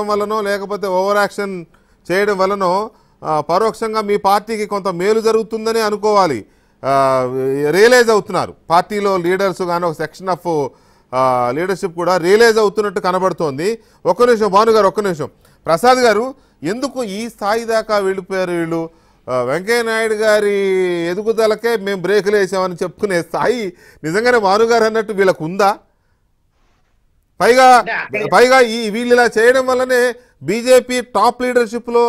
చెప్పడం వల్లనో లేకపోతే ఓవర్ యాక్షన్ చేయడం వల్లనో పరోక్షంగా మీ పార్టీకి కొంత మేలు జరుగుతుందని అనుకోవాలి రియలైజ్ అవుతున్నారు పార్టీలో లీడర్స్ కానీ ఒక సెక్షన్ ఆఫ్ లీడర్షిప్ కూడా రియలైజ్ అవుతున్నట్టు కనబడుతోంది ఒక్క నిమిషం భాను గారు ఒక్క నిమిషం ప్రసాద్ గారు ఎందుకు ఈ స్థాయి దాకా వెళ్ళిపోయారు వీళ్ళు వెంకయ్యనాయుడు గారి ఎదుగుదలకే మేము బ్రేకులు వేసామని చెప్పుకునే స్థాయి నిజంగానే భానుగారు అన్నట్టు వీళ్ళకు ఉందా పైగా పైగా ఈ వీళ్ళు ఇలా చేయడం వల్లనే బీజేపీ టాప్ లీడర్షిప్లో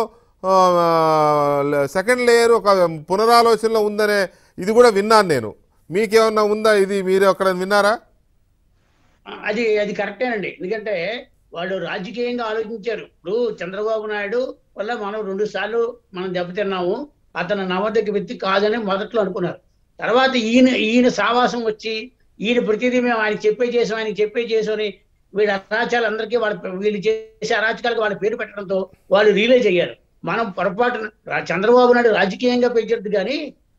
సెకండ్ లేయర్ ఒక పునరాలోచనలో ఉందనే ఇది కూడా విన్నాను నేను మీకేమన్నా ఉందా ఇది మీరు అక్కడ విన్నారా అది అది కరెక్టేనండి ఎందుకంటే వాళ్ళు రాజకీయంగా ఆలోచించారు ఇప్పుడు చంద్రబాబు నాయుడు వల్ల మనం రెండు సార్లు మనం దెబ్బతిన్నాము అతను నవదగ్గ వ్యక్తి కాదని మొదట్లో అనుకున్నారు తర్వాత ఈయన ఈయన సావాసం వచ్చి ఈయన ప్రతిదీ మేము ఆయన చెప్పే చేసాం ఆయన చెప్పే చేసామని వీళ్ళ అందరికీ వాళ్ళ వీళ్ళు చేసే అరాచకాలకు వాళ్ళ పేరు పెట్టడంతో వాళ్ళు రియలైజ్ అయ్యారు మనం పొరపాటున చంద్రబాబు నాయుడు రాజకీయంగా పెంచద్దు కానీ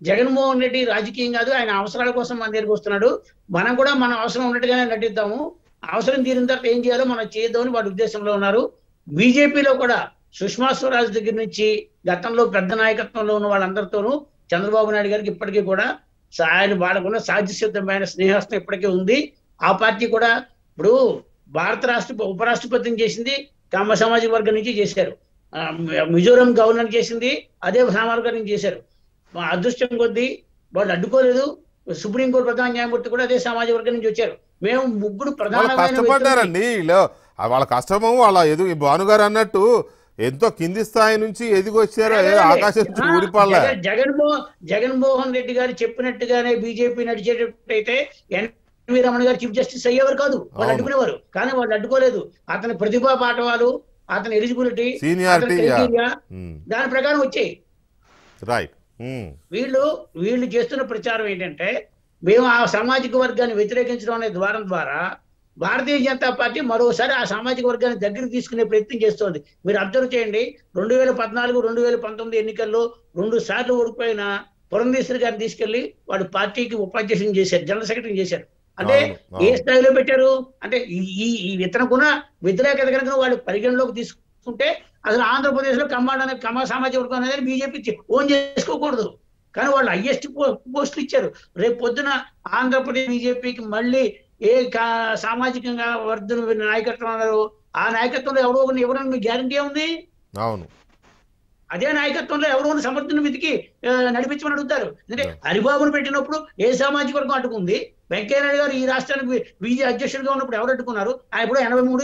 జగన్మోహన్ రెడ్డి రాజకీయం కాదు ఆయన అవసరాల కోసం మన దగ్గరికి వస్తున్నాడు మనం కూడా మన అవసరం ఉన్నట్టుగానే నటిద్దాము అవసరం తీరిన తర్వాత ఏం చేయాలో మనం చేద్దామని వాడి ఉద్దేశంలో ఉన్నారు బీజేపీలో కూడా సుష్మా స్వరాజ్ దగ్గర నుంచి గతంలో పెద్ద నాయకత్వంలో ఉన్న వాళ్ళందరితోనూ చంద్రబాబు నాయుడు గారికి ఇప్పటికీ కూడా ఆయన వాళ్ళకున్న సాధ్యసిద్ధమైన స్నేహస్థం ఇప్పటికీ ఉంది ఆ పార్టీ కూడా ఇప్పుడు భారత రాష్ట్ర ఉపరాష్ట్రపతిని చేసింది కామ సమాజ వర్గం నుంచి చేశారు మిజోరం గవర్నర్ చేసింది అదే సామాజిక నుంచి చేశారు అదృష్టం కొద్దీ వాళ్ళు అడ్డుకోలేదు సుప్రీంకోర్టు ప్రధాన న్యాయమూర్తి కూడా అదే సమాజ వర్గం నుంచి వచ్చారు మేము ముగ్గురు ప్రధాన వాళ్ళ కష్టము వాళ్ళ ఎదు భానుగారు అన్నట్టు ఎంతో కింది స్థాయి నుంచి ఎదిగొచ్చారో ఆకాశం జగన్మోహన్ జగన్మోహన్ రెడ్డి గారు చెప్పినట్టుగానే బీజేపీ అయితే ఎన్వి రమణ గారు చీఫ్ జస్టిస్ అయ్యేవారు కాదు వాళ్ళు అడ్డుకునేవారు కానీ వాళ్ళు అడ్డుకోలేదు అతని ప్రతిభా పాఠవాలు అతని ఎలిజిబిలిటీ hmm. దాని ప్రకారం వచ్చాయి hmm. వీళ్ళు వీళ్ళు చేస్తున్న ప్రచారం ఏంటంటే మేము ఆ సామాజిక వర్గాన్ని వ్యతిరేకించడం అనే ద్వారం ద్వారా భారతీయ జనతా పార్టీ మరోసారి ఆ సామాజిక వర్గాన్ని దగ్గరికి తీసుకునే ప్రయత్నం చేస్తోంది మీరు అబ్జర్వ్ చేయండి రెండు వేల పద్నాలుగు రెండు వేల పంతొమ్మిది ఎన్నికల్లో రెండు సార్లు ఓడిపోయిన పురంధేశ్వరి గారిని తీసుకెళ్లి వాడు పార్టీకి ఉపాధ్యక్షుని చేశారు జనరల్ సెక్రటరీ చేశారు అంటే ఏ స్థాయిలో పెట్టారు అంటే ఈ ఈ కూడా వ్యతిరేకత కనుక వాళ్ళు పరిగణలోకి తీసుకుంటే అసలు ఆంధ్రప్రదేశ్ లో కమాండ్ అనే కమా సామాజిక వర్గం అనేది బీజేపీ ఓన్ చేసుకోకూడదు కానీ వాళ్ళు హయ్యెస్ట్ పోస్టులు ఇచ్చారు రేపు పొద్దున ఆంధ్రప్రదేశ్ బీజేపీకి మళ్ళీ ఏ సామాజికంగా వర్ధన నాయకత్వం అన్నారు ఆ నాయకత్వంలో ఎవరో ఎవరైనా గ్యారంటీ ఉంది అవును అదే నాయకత్వంలో ఎవరు సమర్థన మీదికి నడిపించమని అడుగుతారు అంటే హరిబాబును పెట్టినప్పుడు ఏ సామాజిక వర్గం అడ్డుకుంది వెంకయ్యనాయుడు గారు ఈ రాష్ట్రానికి బీజే అధ్యక్షుడిగా ఉన్నప్పుడు ఎవరు అడ్డుకున్నారు ఇప్పుడు ఎనభై మూడు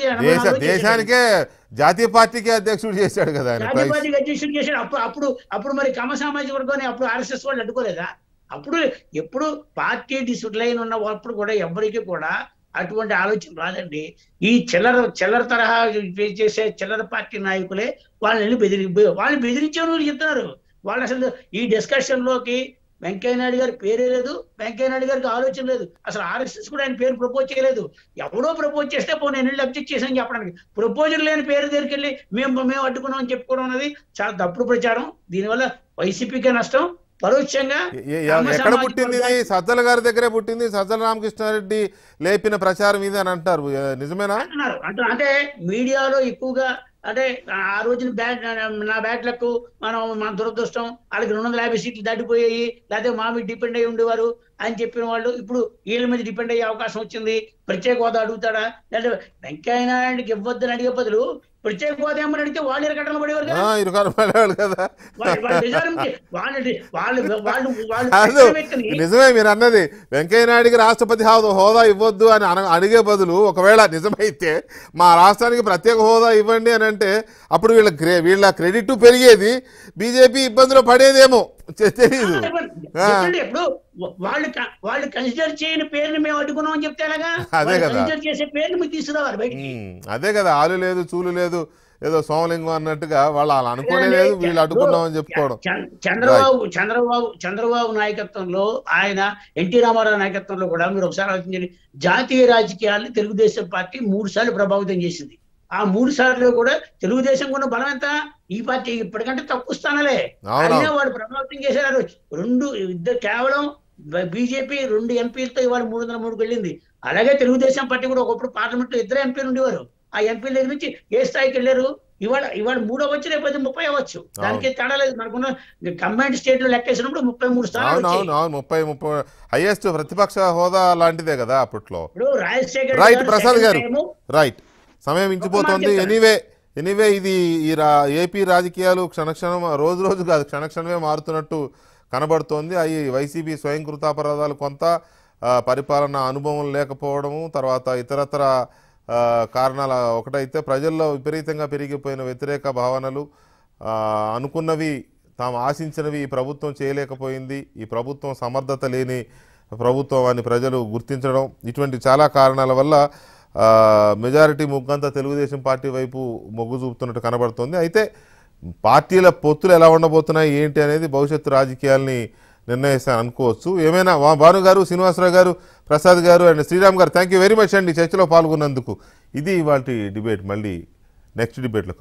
దేశానికే జాతీయ పార్టీకి అధ్యక్షుడు చేశాడు కదా జాతీయ పార్టీకి అధ్యక్షుడు చేశాడు అప్పుడు అప్పుడు అప్పుడు మరి కమ సామాజిక వర్గాన్ని అప్పుడు ఆర్ఎస్ఎస్ వాళ్ళు అడ్డుకోలేదా అప్పుడు ఎప్పుడు పార్టీ డిసిప్లైన్ ఉన్న అప్పుడు కూడా ఎవరికి కూడా అటువంటి ఆలోచన రాదండి ఈ చిల్లర చిల్లర తరహా చేసే చిల్లర పార్టీ నాయకులే వాళ్ళని బెదిరి వాళ్ళు వాళ్ళు చెప్తున్నారు వాళ్ళు అసలు ఈ డిస్కషన్ లోకి వెంకయ్యనాయుడు గారి పేరే లేదు వెంకయ్యనాయుడు గారికి ఆలోచన లేదు అసలు ఆర్ఎస్ఎస్ కూడా ఆయన పేరు ప్రపోజ్ చేయలేదు ఎవడో ప్రపోజ్ చేస్తే పోనీ నేను అబ్జెక్ట్ చేశాను చెప్పడానికి ప్రపోజల్ లేని పేరు దగ్గరికి వెళ్ళి మేము మేము అని చెప్పుకోవడం అనేది చాలా తప్పుడు ప్రచారం దీనివల్ల వైసీపీకే నష్టం పరోక్షంగా ఎక్కడ పుట్టింది సజ్జల గారి దగ్గరే పుట్టింది సజ్జల రామకృష్ణారెడ్డి లేపిన ప్రచారం ఇది అని అంటారు నిజమేనా అంటే మీడియాలో ఎక్కువగా అంటే ఆ రోజున బ్యాట్ నా బ్యాట్లకు మనం మన దురదృష్టం వాళ్ళకి రెండు వందల యాభై సీట్లు దాటిపోయాయి లేకపోతే మా డిపెండ్ అయి ఉండేవారు అని చెప్పిన వాళ్ళు ఇప్పుడు వీళ్ళ మీద డిపెండ్ అయ్యే అవకాశం వచ్చింది ప్రత్యేక హోదా అడుగుతాడా లేదా వెంకయ్య ఇవ్వద్దు ఇవ్వద్దని అడిగే బదులు ప్రత్యేక హోదా ఏమని అడిగితే వాళ్ళు ఇరకటలు పడేవారు వాళ్ళు వాళ్ళు నిజమే మీరు అన్నది వెంకయ్య నాయుడికి రాష్ట్రపతి హోదా ఇవ్వద్దు అని అడిగే బదులు ఒకవేళ నిజమైతే మా రాష్ట్రానికి ప్రత్యేక హోదా ఇవ్వండి అని అంటే అప్పుడు వీళ్ళ వీళ్ళ క్రెడిట్ పెరిగేది బీజేపీ ఇబ్బందులు పడేదేమో తెలియదు ఇప్పుడు వాళ్ళు వాళ్ళు కన్సిడర్ చేయని పేర్లు మేము అడ్డుకున్నాం అని చెప్తే అదే కదా చేసే పేరుని మీరు తీసుకురావాలి అదే కదా ఆలు లేదు చూలు లేదు ఏదో సోమలింగం అన్నట్టుగా వాళ్ళు అలా అనుకోలేదు వీళ్ళు అడ్డుకున్నాం అని చెప్పుకోవడం చంద్రబాబు చంద్రబాబు చంద్రబాబు నాయకత్వంలో ఆయన ఎన్టీ రామారావు నాయకత్వంలో కూడా మీరు ఒకసారి ఆలోచించండి జాతీయ రాజకీయాల్ని తెలుగుదేశం పార్టీ మూడు సార్లు ప్రభావితం చేసింది ఆ మూడు సార్లు కూడా తెలుగుదేశం కూడా బలం ఎంత ఈ పార్టీ ఇప్పటికంటే తక్కువ స్థానాలే అయినా వాడు ప్రభావితం చేశారు రెండు ఇద్దరు కేవలం బీజేపీ రెండు ఎంపీలతో ఇవాళ మూడు వందల మూడుకి వెళ్ళింది అలాగే తెలుగుదేశం పార్టీ కూడా ఒకప్పుడు పార్లమెంట్ లో ఇద్దరు ఎంపీలు ఉండేవారు ఆ ఎంపీల దగ్గర నుంచి ఏ స్థాయికి వెళ్ళారు ఇవాళ ఇవాళ మూడో వచ్చి రేపు ముప్పై అవ్వచ్చు దానికి తేడా లేదు మనకున్న కంబైన్డ్ స్టేట్ లో లెక్కేసినప్పుడు ముప్పై మూడు స్థానాలు ముప్పై ముప్పై హైయెస్ట్ ప్రతిపక్ష హోదా లాంటిదే కదా అప్పట్లో రాజశేఖర్ రైట్ ప్రసాద్ గారు రైట్ సమయం ఇంచిపోతుంది ఎనీవే ఎనీవే ఇది ఈ రా ఏపీ రాజకీయాలు క్షణక్షణం రోజు రోజు కాదు క్షణక్షణమే మారుతున్నట్టు కనబడుతోంది అవి వైసీపీ స్వయంకృతాపరాధాలు కొంత పరిపాలన అనుభవం లేకపోవడము తర్వాత ఇతరత్ర కారణాల ఒకటైతే ప్రజల్లో విపరీతంగా పెరిగిపోయిన వ్యతిరేక భావనలు అనుకున్నవి తాము ఆశించినవి ఈ ప్రభుత్వం చేయలేకపోయింది ఈ ప్రభుత్వం సమర్థత లేని ప్రభుత్వం అని ప్రజలు గుర్తించడం ఇటువంటి చాలా కారణాల వల్ల మెజారిటీ ముగ్గంతా తెలుగుదేశం పార్టీ వైపు మొగ్గు చూపుతున్నట్టు కనబడుతోంది అయితే పార్టీల పొత్తులు ఎలా ఉండబోతున్నాయి ఏంటి అనేది భవిష్యత్తు రాజకీయాల్ని నిర్ణయిస్తాను అనుకోవచ్చు ఏమైనా భాను గారు శ్రీనివాసరావు గారు ప్రసాద్ గారు అండ్ శ్రీరామ్ గారు థ్యాంక్ వెరీ మచ్ అండి చర్చలో పాల్గొన్నందుకు ఇది ఇవాళ డిబేట్ మళ్ళీ నెక్స్ట్ డిబేట్లో